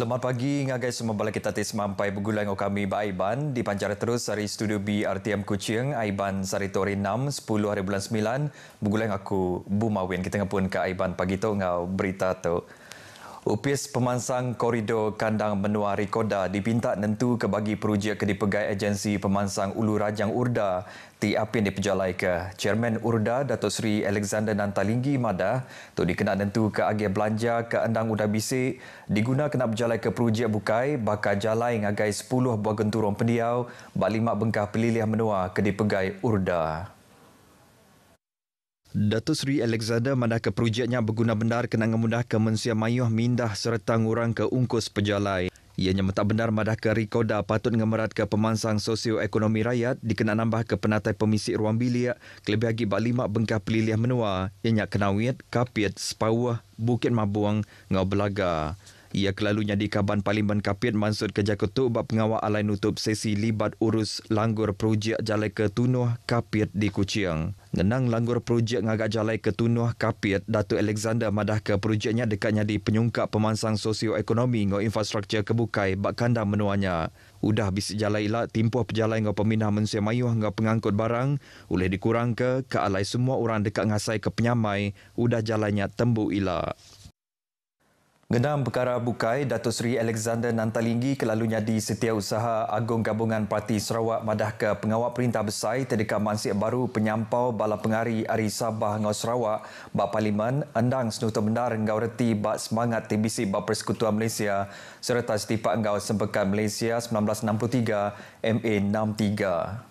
Selamat pagi ngagai semua balik kita tes mampai begulai ngau kami ba Aiban di pancar terus dari studio B RTM Kuching Aiban Saritori 6 10 hari bulan 9 begulai aku Bu Mawin kita ngapun ke Aiban pagi tu ngau berita tu Upis pemansang koridor kandang menua Rikoda dipinta nentu ke bagi peruja ke dipegai agensi pemansang Ulu Rajang Urda ti apin dipejalai ke. Chairman Urda Datuk Seri Alexander Nantalinggi Mada tu dikena nentu ke agi belanja ke endang Uda Bisik diguna kena berjalan ke peruja bukai bakal jalai ngagai 10 buah genturong pendiau balik mak bengkah pelilih menua ke dipegai Urda. Datuk Seri Alexander mandah ke projeknya berguna benar kena mengundah ke Mensia Mayuh mindah serta ngurang ke Ungkus Pejalai. Ianya mentak benar madah ke patut ngemerat ke pemansang sosioekonomi rakyat dikena nambah ke penatai pemisik ruang bilik kelebih lagi bak lima bengkah pelilih menua ianya kenawit, kapit, sepawah, bukit mabuang, ngau belaga. Ia kelalunya di Kaban Parlimen Kapit Mansud Kerja Ketuk bab pengawal alai nutup sesi libat urus langgur projek jalai ke Tunuh Kapit di Kuching. Nenang langgur projek ngagak jalai ke Tunuh Kapit, Datuk Alexander madah ke projeknya dekatnya di penyungkap pemansang sosioekonomi ngau infrastruktur kebukai bak kandang menuanya. Udah bisa jalai lah timpuh pejalai ngau peminah manusia mayuh ngau pengangkut barang, boleh dikurang ke ke alai semua orang dekat ngasai ke penyamai, udah jalannya tembu ilah. Gendam Perkara Bukai, Datuk Seri Alexander Nantalingi kelalunya di Setiausaha Agung Gabungan Parti Sarawak madah ke Pengawal Perintah Besar terdekat Mansik Baru Penyampau Bala Pengari Ari Sabah Ngau Sarawak Bak Parlimen Endang Senutu Mendar Ngau Reti Bak Semangat TBC Bak Persekutuan Malaysia serta Setipak Ngau Sempekan Malaysia 1963 MA63.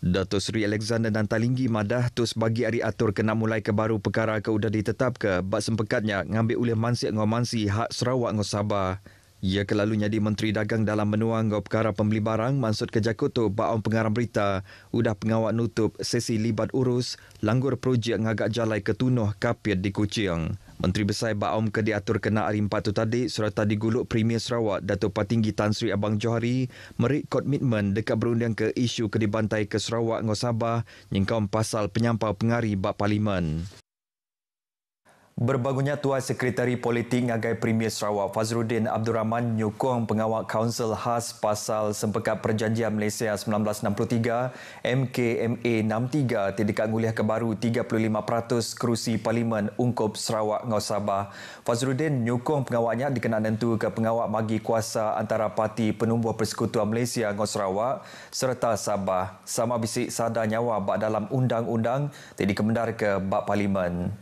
Dato Sri Alexander dan Talinggi Madah tu bagi hari atur kena mulai ke baru perkara ke udah ditetap ke bak sempekatnya ngambil oleh mansik ngau mansi hak Sarawak ngau Sabah. Ia kelalunya di Menteri Dagang dalam menua ngau perkara pembeli barang maksud kerja kutu. bak on pengarang berita udah pengawak nutup sesi libat urus langgur projek ngagak jalai ke Tunuh Kapir di Kuching. Menteri Besar Baum ke diatur kena hari 4 tu tadi serta diguluk Premier Sarawak Datuk Patinggi Tan Sri Abang Johari merik komitmen dekat berundang ke isu kedibantai ke Sarawak ngau Sabah nyengkau pasal penyampau pengari bak parlimen. Berbangunnya Tuan Sekretari Politik Ngagai Premier Sarawak Fazruddin Abdul Rahman menyokong pengawal kaunsel khas pasal sempekat perjanjian Malaysia 1963 MKMA 63 tindakan nguliah kebaru 35% kerusi Parlimen Ungkup Sarawak Ngau Sabah. Fazruddin menyokong pengawalnya dikenal tentu ke pengawal magi kuasa antara parti penumbuh persekutuan Malaysia Ngau Sarawak serta Sabah. Sama bisik sadar nyawa bak dalam undang-undang tidak kemendar ke bak Parlimen.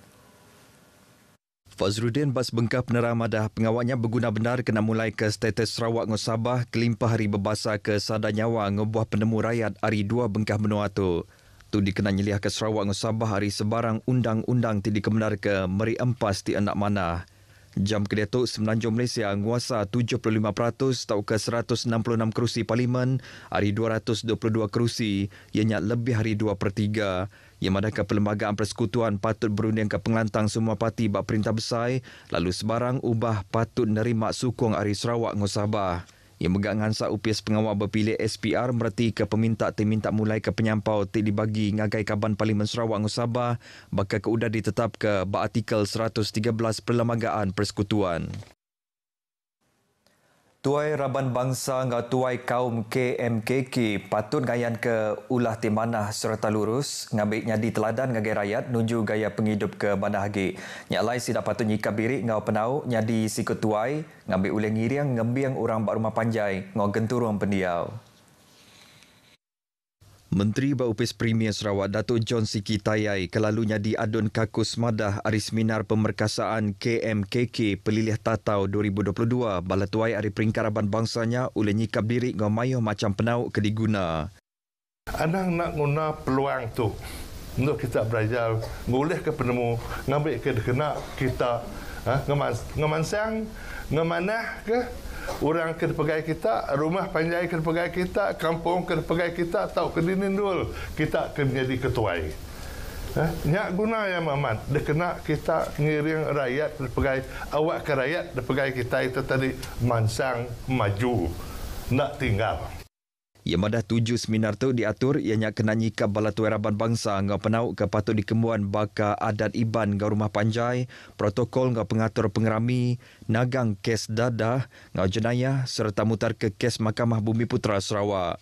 Fazrudin Bas Bengkah Penerang Madah pengawalnya berguna benar kena mulai ke status Sarawak Ngo Sabah kelimpah hari berbasa ke Sada Nyawa ngebuah penemu rakyat hari dua Bengkah Benua tu. Tu dikenal nyelih ke Sarawak Ngo Sabah hari sebarang undang-undang tidak kebenar ke meri empas di anak mana. Jam kedua tu semenanjung Malaysia nguasa 75% tau ke 166 kerusi parlimen hari 222 kerusi ianya lebih hari 2 per yang manakah Perlembagaan Persekutuan patut berunding ke pengelantang semua parti bak perintah besar lalu sebarang ubah patut nerima sokong Ari Sarawak Ngos Sabah. Yang megak ngansa upis pengawal berpilih SPR merti ke peminta teminta mulai ke penyampau ti dibagi ngagai kaban Parlimen Sarawak Ngos Sabah bakal ke udah ditetap ke ba artikel 113 Perlembagaan Persekutuan. Tuai Raban Bangsa ngah tuai kaum KMKK patut gayan ke ulah timanah serta lurus ngambil nyadi teladan ngagai rakyat nunju gaya penghidup ke mana hagi. Nyalai si dapat nyikap biri ngau penau nyadi si ketuai ngambil uleng ngiriang ngembiang orang bak rumah panjai ngau genturung pendiau. Menteri Baupis Premier Sarawak Datuk John Siki Tayai kelalunya diadun kakus madah hari seminar pemerkasaan KMKK Pelilih Tatau 2022 balatuai hari peringkaraban bangsanya oleh nyikap diri ngomayo macam penauk kediguna. Anak nak guna peluang tu untuk kita belajar boleh ke penemu ngambil ke dekena kita ha, ngemansang ngemanah ke orang kena pegai kita, rumah panjai kena pegai kita, kampung kena pegai kita, tahu kena nindul, kita kena jadi ini. Eh? Ha? Nyak guna ya Mamat, dia kena kita ngiring rakyat, dia pegai, awak ke rakyat, dia pegai kita itu tadi, mansang, maju, nak tinggal. Ia madah tuju seminar tu diatur ianya kena nyikap bala tuairaban bangsa ngau penau ke patut dikemuan baka adat iban ngau rumah panjai, protokol ngau pengatur pengerami, nagang kes dadah ngau jenayah serta mutar ke kes Mahkamah Bumi Putra Sarawak.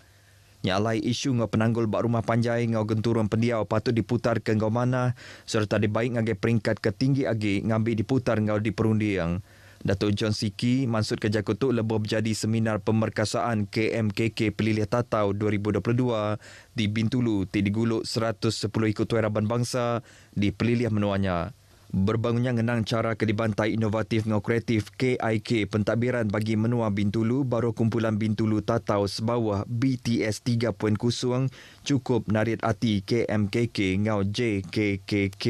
Nyalai isu ngau penanggul bak rumah panjai ngau genturun pendiau patut diputar ke ngau mana serta dibaik ngagai peringkat ketinggi agi ngambil diputar ngau di Datuk John Siki maksud kerja kutuk lebih menjadi seminar pemerkasaan KMKK Pelilih Tatau 2022 di Bintulu Tidi Guluk 110 ikut tuai bangsa di Pelilih Menuanya. Berbangunnya ngenang cara kelibantai inovatif ngau kreatif KIK pentadbiran bagi menua Bintulu baru kumpulan Bintulu Tatau sebawah BTS 3.0 kusung cukup narit hati KMKK ngau JKKK.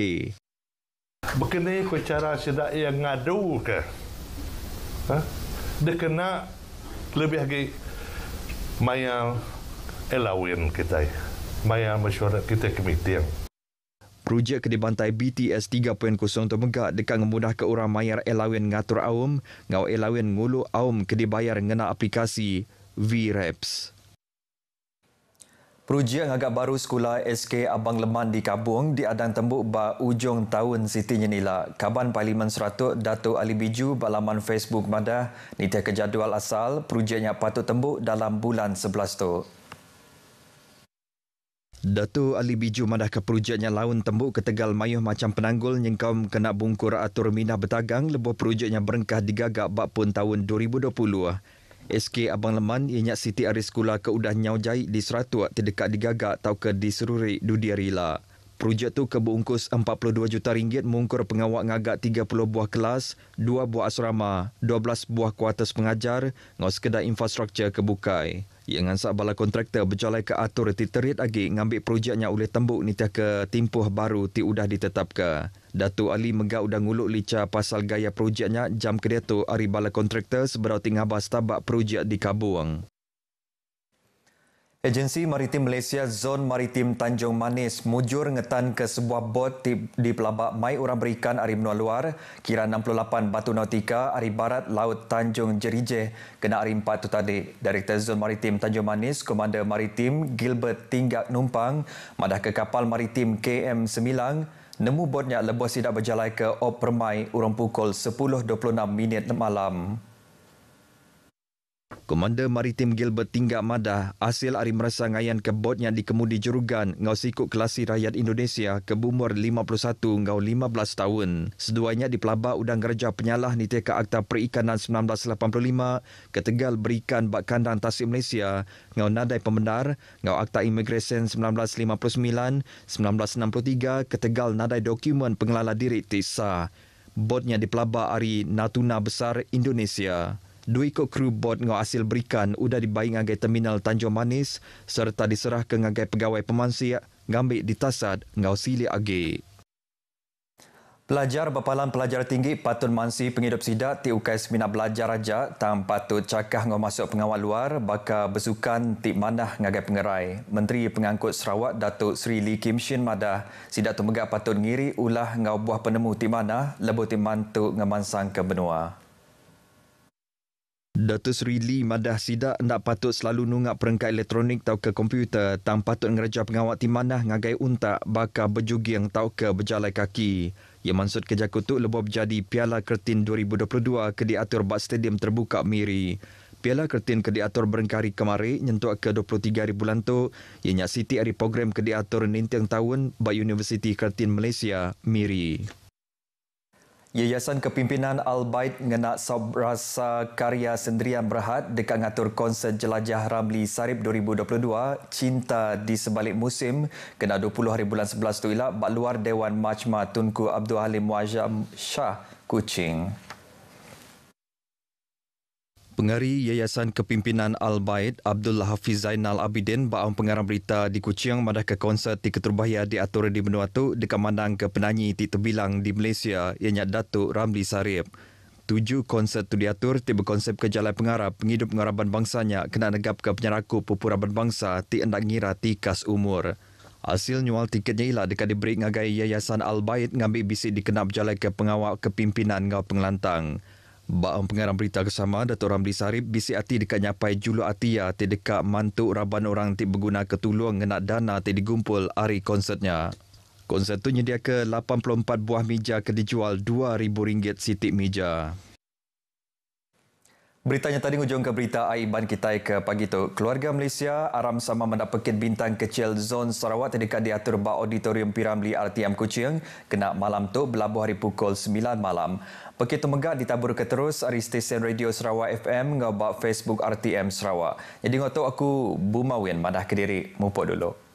Bekene ku cara sedak yang ngadu ke? ha? dia kena lebih lagi mayal elawin kita mayal mesyuarat kita ke meeting Projek di bantai BTS 3.0 termegak dekat ngemudah ke orang mayar elawin ngatur awam, ngau elawin ngulu awam kedai bayar ngena aplikasi V-Raps. Perujian agak baru sekolah SK Abang Leman di Kabung di Adang Tembuk ba ujung tahun Siti Nyenila. Kaban Parlimen Seratuk Dato Ali Biju balaman Facebook Madah nitih ke jadual asal perujian yang patut tembuk dalam bulan 11 tu. Datu Ali Biju madah ke projek laun tembuk ke Tegal Mayuh macam penanggul yang kaum kena bungkur atur minah bertagang lebuh projek berengkah digagak bak tahun 2020. SK Abang Leman ianya Siti Aris Kula ke udah nyau jai di seratu ti dekat digagak tau ke di sururi dudia rila. Projek tu kebungkus 42 juta ringgit mengukur pengawak ngagak 30 buah kelas, 2 buah asrama, 12 buah kuartus pengajar dan sekedar infrastruktur kebukai. Ia ngansak bala kontraktor berjalan ke atur titerit lagi ngambil projeknya oleh tembuk nitiah ke timpuh baru ti udah ditetapkan. Datu Ali megak udah nguluk licah pasal gaya projeknya jam kedia tu ari bala kontraktor seberau tingah bas tabak projek dikabuang. Agensi Maritim Malaysia Zon Maritim Tanjung Manis mujur ngetan ke sebuah bot di, di pelabak Mai Urang Berikan Ari Menua Luar, kira 68 Batu Nautika, Ari Barat Laut Tanjung Jerijeh, kena Ari 4 tu tadi. Direktur Zon Maritim Tanjung Manis, Komander Maritim Gilbert Tinggak Numpang, madah ke kapal Maritim KM Semilang, nemu botnya lebuh sidak berjalan ke Opermai Urang pukul 10.26 minit malam. Komander Maritim Gilbert Tinggak Madah hasil hari merasa ngayan ke bot yang dikemudi jurugan ngau sikut kelasi rakyat Indonesia ke bumur 51 ngau 15 tahun. Seduanya di pelabak udang gereja penyalah niteka Akta Perikanan 1985 ketegal berikan bak kandang Tasik Malaysia ngau nadai pembenar ngau Akta Immigration 1959 1963 ketegal nadai dokumen pengelala diri TISA. Botnya di pelabak hari Natuna Besar Indonesia dua ikut kru bot ngau hasil berikan udah dibayar ngagai terminal Tanjung Manis serta diserah ke ngagai pegawai pemansi ngambil ditasad ngau sili agi. Pelajar bapalan pelajar tinggi patun mansi penghidup sidak ti ukai semina belajar aja tang patut cakah ngau masuk pengawal luar baka besukan ti manah ngagai pengerai. Menteri Pengangkut Sarawak Datuk Sri Lee Kim Shin mada sidak tu megah patut ngiri ulah ngau buah penemu ti manah lebu ti mantuk ngemansang ke benua. Datuk Sri Lee madah sidak ndak patut selalu nungak perengkat elektronik tau ke komputer tang patut ngeraja pengawak timanah ngagai untak baka yang tau ke berjalan kaki. Ia maksud kerja kutuk lebih berjadi Piala Kertin 2022 ke diatur bak stadium terbuka miri. Piala Kertin ke diatur berengkari kemari nyentuk ke 23 hari bulan tu ianya siti hari program ke diatur nintiang tahun bak University Kertin Malaysia miri. Yayasan Kepimpinan Al-Bait mengenak rasa karya sendirian berhad dekat ngatur konsert Jelajah Ramli Sarip 2022 Cinta di Sebalik Musim kena 20 hari bulan 11 tu ilak bakluar Dewan Majma Tunku Abdul Halim Wajam Shah Kuching. Pengari Yayasan Kepimpinan Al-Bait Abdul Hafiz Zainal Abidin baam pengarah berita di Kuching madah ke konsert di Keterbahaya di Atura di Benua Tu dekat mandang ke penyanyi ti terbilang di Malaysia ianya Datuk Ramli Sarip. Tujuh konsert tu diatur ti konsep ke jalan pengarah penghidup pengaraban bangsanya kena negap ke penyaraku pupura bangsa ti endak ngira ti kas umur. Hasil nyual tiketnya ialah dekat diberi ngagai Yayasan Al-Bait ngambil bisik dikenap jalan ke pengawal kepimpinan ngau penglantang. Baang pengarah berita kesama Datuk Ramli Sarip bisi hati dekat nyapai julu atia ti dekat mantuk raban orang ti berguna ketulung ngenak dana ti digumpul hari konsertnya. Konsert tu nyedia 84 buah meja ke dijual RM2,000 sitik meja. Beritanya tadi hujung ke berita Aiban kita ke pagi tu. Keluarga Malaysia aram sama mendapatkan bintang kecil zon Sarawak dekat diatur ba auditorium Piramli RTM Kuching kena malam tu berlabuh hari pukul 9 malam. Pekit tu megak ditabur ke terus dari stesen radio Sarawak FM ngau Facebook RTM Sarawak. Jadi ngau tu aku Bumawin madah kediri mupo dulu.